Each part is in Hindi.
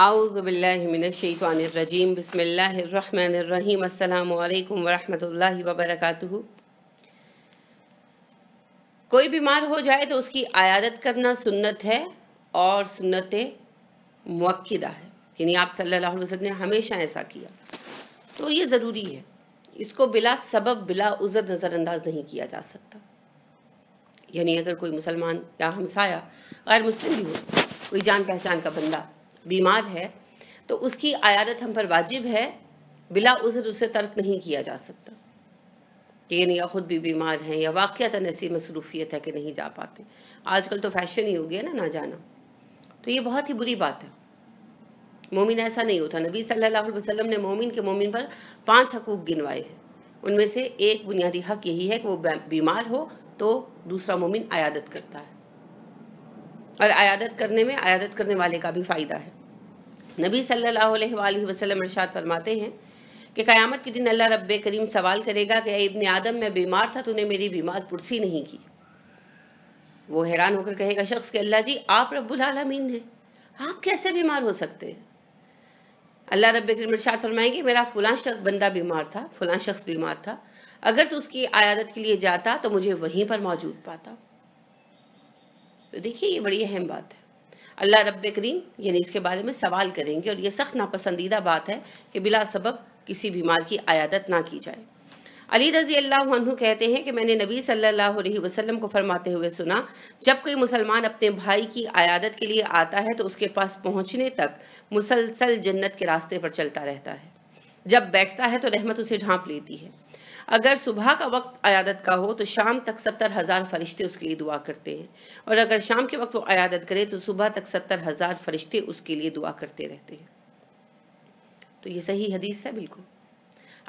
आउज़बिल्लिमिनशैतरजीम बसमीम अल्लाम वरहमल वबरक कोई बीमार हो जाए तो उसकी आयादत करना सुन्नत है और सुन्नत मक्दा है यानी आप सल्ला अलैहि ने हमेशा ऐसा किया तो ये ज़रूरी है इसको बिला सबब बिला उज़र नज़रअंदाज नहीं किया जा सकता यानी अगर कोई मुसलमान या हमसाया गैर मुस्लिम भी हो कोई जान पहचान का बंदा बीमार है तो उसकी आयादत हम पर वाजिब है बिला उज़र उसे तर्क नहीं किया जा सकता कि नहीं या ख़ुद भी बीमार हैं या वाक़ता ऐसी मसरूफियत है कि नहीं जा पाते आजकल तो फैशन ही हो गया ना ना जाना तो ये बहुत ही बुरी बात है मोमिन ऐसा नहीं होता नबी सल्लल्लाहु अलैहि वसल्लम ने मोमिन के मोमिन पर पांच हकूक़ गिनवाए हैं उनमें से एक बुनियादी हक यही है कि वो बीमार हो तो दूसरा मोमिन आयादत करता है और आयादत करने में आयादत करने वाले का भी फ़ायदा है नबी सल्लल्लाहु अलैहि वसल्लम इरशाद फरमाते हैं कि क़यामत के दिन अल्लाह रब करीम सवाल करेगा कि इबन आदम मैं बीमार था तूने मेरी बीमार पुरसी नहीं की वो हैरान होकर कहेगा शख्स के अल्लाह जी आप रब्बुल आलमीन हैं आप कैसे बीमार हो सकते हैं अल्लाह रब करीम इरशाद फरमाएंगे मेरा फ़लाँ शख्स बंदा बीमार था फ़लाँ शख्स बीमार था अगर तो उसकी आयादत के लिए जाता तो मुझे वहीं पर मौजूद पाता तो देखिए ये बड़ी अहम बात है अल्लाह रब करीम यानी इसके बारे में सवाल करेंगे और ये सख्त नापसंदीदा बात है कि बिला सबब किसी बीमार की आयादत ना की जाए अली रजी अल्लाह कहते हैं कि मैंने नबी सल्लल्लाहु अलैहि वसल्लम को फरमाते हुए सुना जब कोई मुसलमान अपने भाई की आयादत के लिए आता है तो उसके पास पहुंचने तक मुसलसल जन्नत के रास्ते पर चलता रहता है जब बैठता है तो रहमत उसे ढांप लेती है अगर सुबह का वक्त अयादत का हो तो शाम तक सत्तर हज़ार फरिश्ते उसके लिए दुआ करते हैं और अगर शाम के वक्त वो अयादत करे तो सुबह तक सत्तर हज़ार फरिश्ते उसके लिए दुआ करते रहते हैं तो ये सही हदीस है बिल्कुल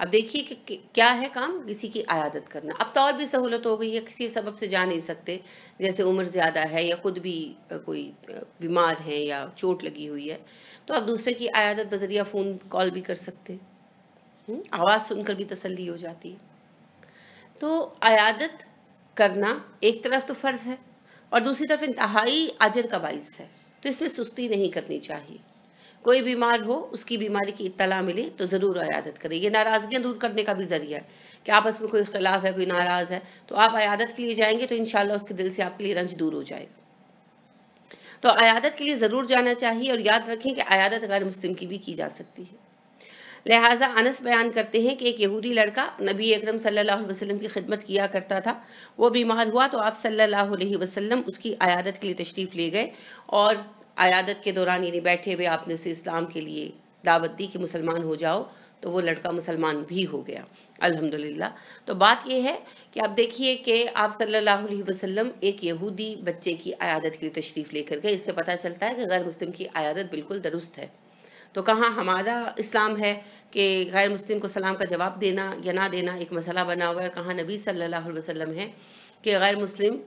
अब देखिए कि क्या है काम किसी की आयादत करना अब तो और भी सहूलत हो गई है किसी सबब से जा नहीं सकते जैसे उम्र ज़्यादा है या ख़ुद भी कोई बीमार है या चोट लगी हुई है तो आप दूसरे की आयादत बजरिया फ़ोन कॉल भी कर सकते हैं हम्म। आवाज़ सुनकर भी तसल्ली हो जाती है तो अयादत करना एक तरफ तो फ़र्ज़ है और दूसरी तरफ इंतहाई आजर का बाइस है तो इसमें सुस्ती नहीं करनी चाहिए कोई बीमार हो उसकी बीमारी की इतला मिले तो ज़रूर अयादत करें ये नाराज़गियाँ दूर करने का भी ज़रिया है कि आपस में कोई ख़िलाफ़ है कोई नाराज़ है तो आप अयादत के लिए जाएंगे तो इन उसके दिल से आपके लिए रंज दूर हो जाएगा तो अयादत के लिए ज़रूर जाना चाहिए और याद रखें कि अयादत गैर मुस्लिम की भी की जा सकती है लिहाजा अनस बयान करते हैं कि एक यहूदी लड़का नबी अकरम सल्लल्लाहु अलैहि वसल्लम की खिदमत किया करता था वो बीमार हुआ तो आप सल्लल्लाहु अलैहि वसल्लम उसकी आयादत के लिए तशरीफ़ ले गए और आयादत के दौरान यानी बैठे हुए आपने उसे इस्लाम के लिए दावत दी कि मुसलमान हो जाओ तो वो लड़का मुसलमान भी हो गया अल्हम्दुलिल्लाह तो बात यह है कि आप देखिए कि आप सल्लल्लाहु अलैहि वसल्लम एक यहूदी बच्चे की आयादत के लिए तशरीफ़ लेकर गए इससे पता चलता है कि गैर मुस्लिम की आयादत बिल्कुल दुरुस्त है तो कहाँ हमारा इस्लाम है कि गैर मुस्लिम को सलाम का जवाब देना या ना देना एक मसला बना हुआ है और कहाँ नबी सल्लल्लाहु अलैहि वसल्लम है कि गैर मुस्लिम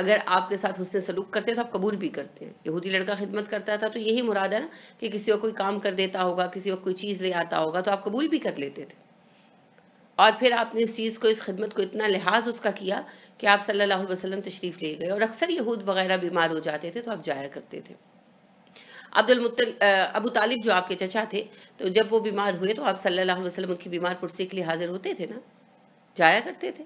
अगर आपके साथ हुसन सलूक करते हैं तो आप कबूल भी करते हैं यहूदी लड़का खिदमत करता था तो यही मुराद है ना कि किसी को कोई काम कर देता होगा किसी को कोई चीज़ ले आता होगा तो आप कबूल भी कर लेते थे और फिर आपने इस चीज़ को इस खिदमत को इतना लिहाज उसका किया कि आप सल्लल्लाहु अलैहि वसल्लम तशरीफ़ ले गए और अक्सर यहूद वगैरह बीमार हो जाते थे तो आप जाया करते थे अब्दुल मुतल अबू तालिब जो आपके चचा थे तो जब वो बीमार हुए तो आप सल्लल्लाहु अलैहि वसल्लम उनकी बीमार कुर्सी के लिए हाज़िर होते थे ना जाया करते थे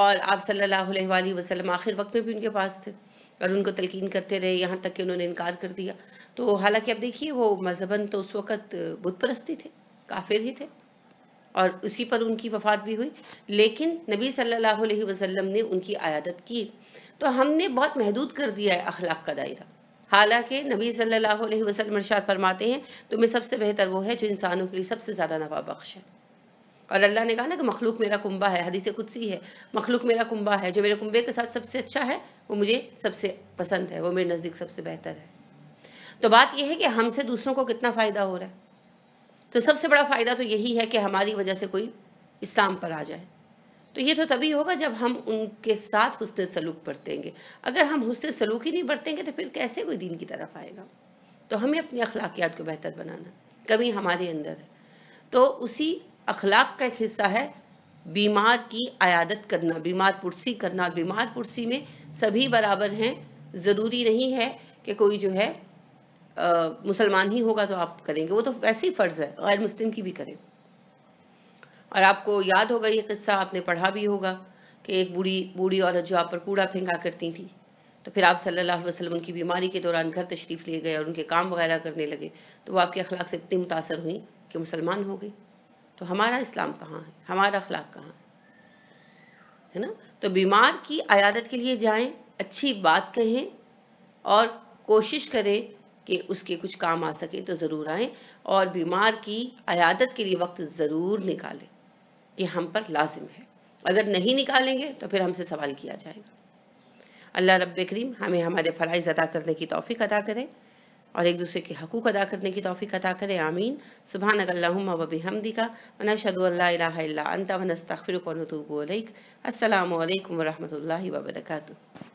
और आप सल्लल्लाहु अलैहि वसल्लम आखिर वक्त में भी उनके पास थे और उनको तलकिन करते रहे यहाँ तक कि उन्होंने इनकार कर दिया तो हालांकि अब देखिए वो मजहबन तो उस वक़्त बुतप्रस्ती थे काफिर ही थे और उसी पर उनकी वफात भी हुई लेकिन नबी सल्लल्लाहु अलैहि वसल्लम ने उनकी आयादत की तो हमने बहुत महदूद कर दिया है अखलाक का दायरा हालांकि नबी सल्लल्लाहु अलैहि वसल्लम इरशाद फरमाते हैं तुम्हें सबसे बेहतर वो है जो इंसानों के लिए सबसे ज़्यादा नफा बख्श है और अल्लाह ने कहा ना कि मखलूक मेरा कुंबा है हदीस कुदसी है मखलूक मेरा कुंबा है जो मेरे कुंबे के साथ सबसे अच्छा है वो मुझे सबसे पसंद है वो मेरे नज़दीक सबसे बेहतर है तो बात यह है कि हमसे दूसरों को कितना फ़ायदा हो रहा है तो सबसे बड़ा फ़ायदा तो यही है कि हमारी वजह से कोई इस्लाम पर आ जाए तो ये तो तभी होगा जब हम उनके साथ हुसन सलूक बरतेंगे अगर हम हुसन सलूक ही नहीं बरतेंगे तो फिर कैसे कोई दिन की तरफ आएगा तो हमें अपनी अखलाकियात को बेहतर बनाना कमी हमारे अंदर है तो उसी अखलाक का एक हिस्सा है बीमार की आयादत करना बीमार पुरसी करना और बीमार पुरसी में सभी बराबर हैं ज़रूरी नहीं है कि कोई जो है मुसलमान ही होगा तो आप करेंगे वो तो वैसे ही फ़र्ज़ है गैर मुस्लिम की भी करें और आपको याद होगा ये किस्सा आपने पढ़ा भी होगा कि एक बूढ़ी बूढ़ी औरत जो आप पर कूड़ा फेंका करती थी तो फिर आप सल्लल्लाहु अलैहि वसल्लम उनकी बीमारी के दौरान घर तशरीफ़ लिए गए और उनके काम वगैरह करने लगे तो वो आपके अखलाक से इतनी मुतासर हुई कि मुसलमान हो गई तो हमारा इस्लाम कहाँ है हमारा अखलाक कहाँ है है ना तो बीमार की आयादत के लिए जाएं अच्छी बात कहें और कोशिश करें कि उसके कुछ काम आ सके तो ज़रूर आएँ और बीमार की आयादत के लिए वक्त ज़रूर निकालें कि हम पर लाजिम है अगर नहीं निकालेंगे तो फिर हमसे सवाल किया जाएगा अल्लाह रब करीम हमें हमारे फ़राइज अदा करने की तोफ़ी अदा करें और एक दूसरे के हकूक़ अदा करने की तोफ़ी अदा करें आमीन सुबह नगल वबी हमदी का वनशदल्ला अंता वनस्तफ़िर वनतूब वरहमल वबरकू